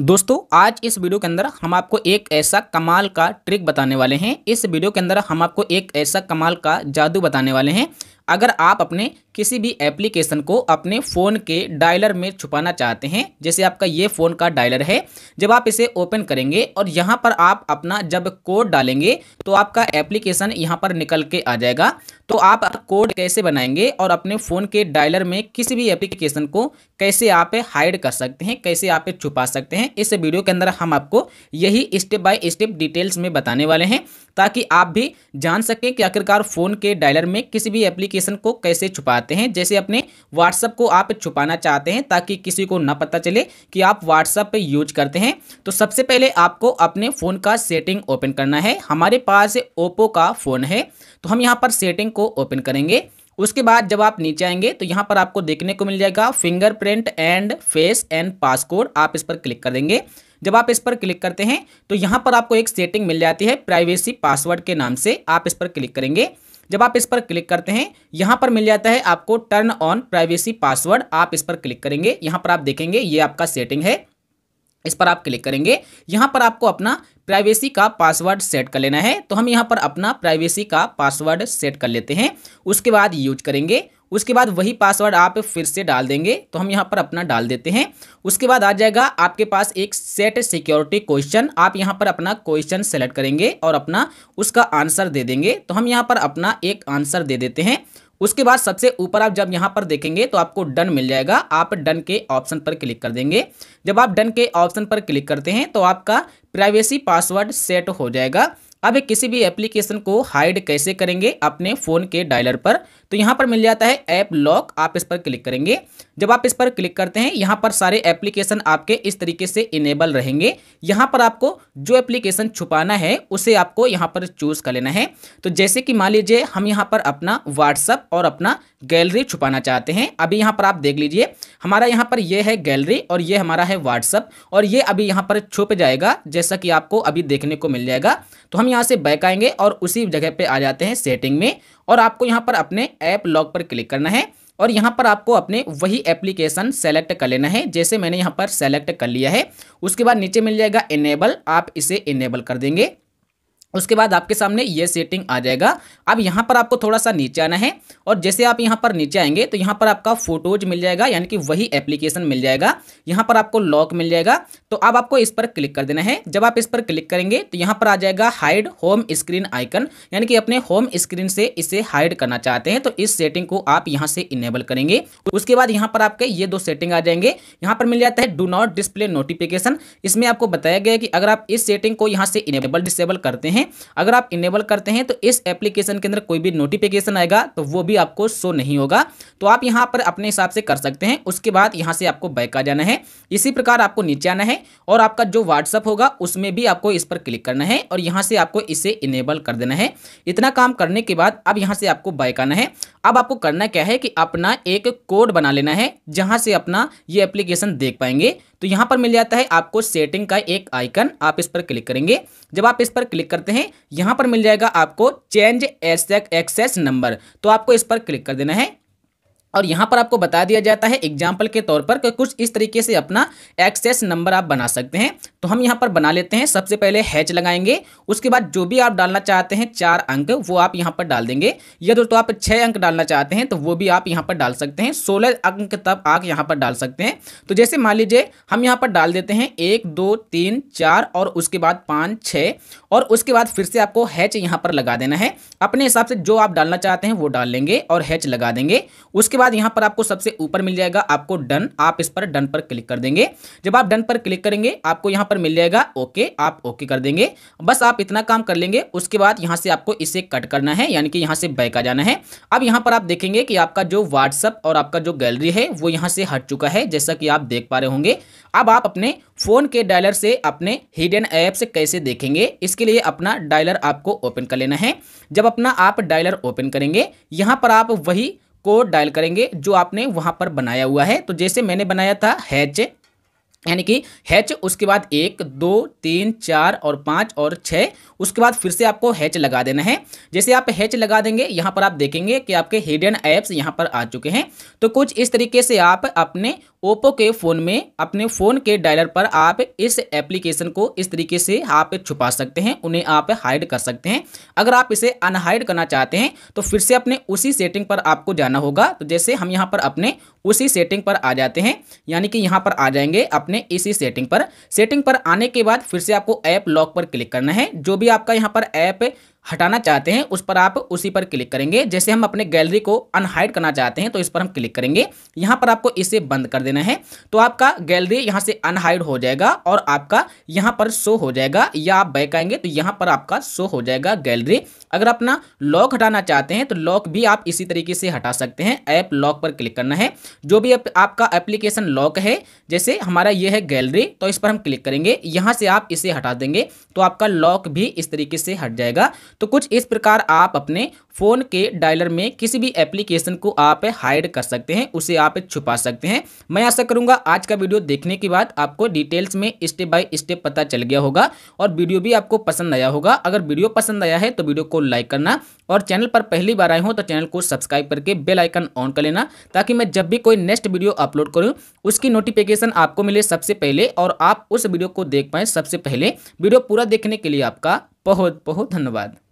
दोस्तों आज इस वीडियो के अंदर हम आपको एक ऐसा कमाल का ट्रिक बताने वाले हैं इस वीडियो के अंदर हम आपको एक ऐसा कमाल का जादू बताने वाले हैं अगर आप अपने किसी भी एप्लीकेशन को अपने फ़ोन के डायलर में छुपाना चाहते हैं जैसे आपका ये फ़ोन का डायलर है जब आप इसे ओपन करेंगे और यहाँ पर आप अपना जब कोड डालेंगे तो आपका एप्लीकेशन यहाँ पर निकल के आ जाएगा तो आप कोड कैसे बनाएंगे और अपने फ़ोन के डायलर में किसी भी एप्लीकेशन को कैसे आप हाइड कर सकते हैं कैसे आप छुपा सकते हैं इस वीडियो के अंदर हम आपको यही स्टेप बाय स्टेप डिटेल्स में बताने वाले हैं ताकि आप भी जान सकें कि आखिरकार फ़ोन के डायलर में किसी भी एप्लीकेशन लोकेशन को कैसे छुपाते हैं जैसे अपने व्हाट्सअप को आप छुपाना चाहते हैं ताकि किसी को ना पता चले कि आप व्हाट्सअप यूज करते हैं तो सबसे पहले आपको अपने फ़ोन का सेटिंग ओपन करना है हमारे पास ओप्पो का फ़ोन है तो हम यहाँ पर सेटिंग को ओपन करेंगे उसके बाद जब आप नीचे आएंगे तो यहाँ पर आपको देखने को मिल जाएगा fingerprint and face and passcode आप इस पर क्लिक कर देंगे जब आप इस पर क्लिक करते हैं तो यहाँ पर आपको एक सेटिंग मिल जाती है प्राइवेसी पासवर्ड के नाम से आप इस पर क्लिक करेंगे जब आप इस पर क्लिक करते हैं यहाँ पर मिल जाता है आपको टर्न ऑन प्राइवेसी पासवर्ड आप इस पर क्लिक करेंगे यहाँ पर आप देखेंगे ये आपका सेटिंग है इस पर आप क्लिक करेंगे यहाँ पर आपको अपना प्राइवेसी का पासवर्ड सेट कर लेना है तो हम यहाँ पर अपना प्राइवेसी का पासवर्ड सेट कर लेते हैं उसके बाद यूज करेंगे उसके बाद वही पासवर्ड आप फिर से डाल देंगे तो हम यहाँ पर अपना डाल देते हैं उसके बाद आ जाएगा आपके पास एक सेट सिक्योरिटी क्वेश्चन आप यहाँ पर अपना क्वेश्चन सेलेक्ट करेंगे और अपना उसका आंसर दे देंगे तो हम यहाँ पर अपना एक आंसर दे देते हैं उसके बाद सबसे ऊपर आप जब यहाँ पर देखेंगे तो आपको डन मिल जाएगा आप डन के ऑप्शन पर क्लिक कर देंगे जब आप डन के ऑप्शन पर क्लिक करते हैं तो आपका प्राइवेसी पासवर्ड सेट हो जाएगा अब किसी भी एप्लीकेशन को हाइड कैसे करेंगे अपने फ़ोन के डायलर पर तो यहाँ पर मिल जाता है ऐप लॉक आप इस पर क्लिक करेंगे जब आप इस पर क्लिक करते हैं यहाँ पर सारे एप्लीकेशन आपके इस तरीके से इनेबल रहेंगे यहाँ पर आपको जो एप्लीकेशन छुपाना है उसे आपको यहाँ पर चूज़ कर लेना है तो जैसे कि मान लीजिए हम यहाँ पर अपना व्हाट्सअप और अपना गैलरी छुपाना चाहते हैं अभी यहाँ पर आप देख लीजिए हमारा यहाँ पर यह है गैलरी और ये हमारा है व्हाट्सअप और ये अभी यहाँ पर छुप जाएगा जैसा कि आपको अभी देखने को मिल जाएगा तो हम यहाँ से बैक आएंगे और उसी जगह पे आ जाते हैं सेटिंग में और आपको यहाँ पर अपने ऐप लॉक पर क्लिक करना है और यहाँ पर आपको अपने वही एप्लीकेशन सेलेक्ट कर लेना है जैसे मैंने यहाँ पर सेलेक्ट कर लिया है उसके बाद नीचे मिल जाएगा इनेबल आप इसे इनेबल कर देंगे उसके बाद आपके सामने ये सेटिंग आ जाएगा अब यहाँ पर आपको थोड़ा सा नीचे आना है और जैसे आप यहाँ पर नीचे आएंगे तो यहाँ पर आपका फोटोज मिल जाएगा यानी कि वही एप्लीकेशन मिल जाएगा यहाँ पर आपको लॉक मिल जाएगा तो अब आपको इस पर क्लिक कर देना है जब आप इस पर क्लिक करेंगे तो यहाँ पर आ जाएगा हाइड होम स्क्रीन आइकन यानी कि अपने होम स्क्रीन से इसे हाइड करना चाहते हैं तो इस सेटिंग को आप यहाँ से इनेबल करेंगे उसके बाद यहाँ पर आपके ये दो सेटिंग आ जाएंगे यहाँ पर मिल जाता है डू नॉट डिस्प्ले नोटिफिकेशन इसमें आपको बताया गया कि अगर आप इस सेटिंग को यहाँ से इनेबल डिसेबल करते हैं अगर आप इनेबल करते हैं तो इस एप्लीकेशन के अंदर कोई भी नोटिफिकेशन आएगा तो वो भी आपको शो नहीं होगा तो आप यहाँ पर अपने हिसाब से कर सकते हैं उसके बाद यहाँ से आपको बैक आ जाना है इसी प्रकार आपको नीचे आना है और आपका जो व्हाट्सअप होगा उसमें भी आपको इस पर क्लिक करना है और यहाँ से आपको इसे इनेबल कर देना है इतना काम करने के बाद अब यहाँ से आपको बैक आना है अब आपको करना क्या है कि अपना एक कोड बना लेना है जहाँ से अपना ये एप्लीकेशन देख पाएंगे तो यहां पर मिल जाता है आपको सेटिंग का एक आइकन आप इस पर क्लिक करेंगे जब आप इस पर क्लिक करते हैं यहां पर मिल जाएगा आपको चेंज एक्सेस नंबर तो आपको इस पर क्लिक कर देना है और यहाँ पर आपको बता दिया जाता है एग्जाम्पल के तौर पर कि कुछ इस तरीके से अपना एक्सेस नंबर आप बना सकते हैं तो हम यहाँ पर बना लेते हैं सबसे पहले हैच लगाएंगे उसके बाद जो भी आप डालना चाहते हैं चार अंक वो आप यहाँ पर डाल देंगे या दोस्तों आप छः अंक डालना चाहते हैं तो वो भी आप यहाँ पर डाल सकते हैं सोलह अंक तब आप यहाँ पर डाल सकते हैं तो जैसे मान लीजिए हम यहाँ पर डाल देते हैं एक दो तीन चार और उसके बाद पाँच छः और उसके बाद फिर से आपको हैच यहाँ पर लगा देना है अपने हिसाब से जो आप डालना चाहते हैं वो डाल लेंगे और हैच लगा देंगे उसके बाद यहाँ पर आपको सबसे ऊपर मिल जाएगा आपको डन आप इस पर डन पर क्लिक कर देंगे जब आप डन पर क्लिक करेंगे आपको यहाँ पर मिल जाएगा ओके आप ओके कर देंगे बस आप इतना काम कर लेंगे उसके बाद यहाँ से आपको इसे कट करना है यानी कि यहाँ से बैक आ जाना है अब यहाँ पर आप देखेंगे कि आपका जो व्हाट्सअप और आपका जो गैलरी है वो यहाँ से हट चुका है जैसा कि आप देख पा रहे होंगे अब आप अपने फ़ोन के डायलर से अपने हिडन ऐप से कैसे देखेंगे इसके लिए अपना डायलर आपको ओपन कर लेना है जब अपना आप डायलर ओपन करेंगे यहाँ पर आप वही कोड डायल करेंगे जो आपने वहां पर बनाया हुआ है तो जैसे मैंने बनाया था हैच यानी कि हैच उसके बाद एक दो तीन चार और पाँच और छः उसके बाद फिर से आपको हैच लगा देना है जैसे आप हैच लगा देंगे यहाँ पर आप देखेंगे कि आपके हिडन ऐप्स यहाँ पर आ चुके हैं तो कुछ इस तरीके से आप अपने ओप्पो के फ़ोन में अपने फ़ोन के डायलर पर आप इस एप्लीकेशन को इस तरीके से आप छुपा सकते हैं उन्हें आप हाइड कर सकते हैं अगर आप इसे अनहाइड करना चाहते हैं तो फिर से अपने उसी सेटिंग पर आपको जाना होगा तो जैसे हम यहाँ पर अपने उसी सेटिंग पर आ जाते हैं यानी कि यहाँ पर आ जाएंगे अपने इसी सेटिंग पर सेटिंग पर आने के बाद फिर से आपको ऐप लॉक पर क्लिक करना है जो भी आपका यहाँ पर ऐप हटाना चाहते हैं उस पर आप उसी पर क्लिक करेंगे जैसे हम अपने गैलरी को अनहाइड करना चाहते हैं तो इस पर हम क्लिक करेंगे यहाँ पर आपको इसे बंद कर देना है तो आपका गैलरी यहाँ से अनहाइड हो जाएगा और आपका यहाँ पर शो हो जाएगा या आप बैक आएंगे तो यहाँ पर आपका शो हो जाएगा गैलरी अगर अपना लॉक हटाना चाहते हैं तो लॉक भी आप इसी तरीके से हटा सकते हैं ऐप लॉक पर क्लिक करना है जो भी आपका एप्लीकेशन लॉक है जैसे हमारा ये है गैलरी तो इस पर हम क्लिक करेंगे यहाँ से आप इसे हटा देंगे तो आपका लॉक भी इस तरीके से हट जाएगा तो कुछ इस प्रकार आप अपने फ़ोन के डायलर में किसी भी एप्लीकेशन को आप हाइड कर सकते हैं उसे आप छुपा सकते हैं मैं आशा करूंगा आज का वीडियो देखने के बाद आपको डिटेल्स में स्टेप बाय स्टेप पता चल गया होगा और वीडियो भी आपको पसंद आया होगा अगर वीडियो पसंद आया है तो वीडियो को लाइक करना और चैनल पर पहली बार आए हो तो चैनल को सब्सक्राइब करके बेल आइकन ऑन कर लेना ताकि मैं जब भी कोई नेक्स्ट वीडियो अपलोड करूँ उसकी नोटिफिकेशन आपको मिले सबसे पहले और आप उस वीडियो को देख पाएँ सबसे पहले वीडियो पूरा देखने के लिए आपका बहुत बहुत धन्यवाद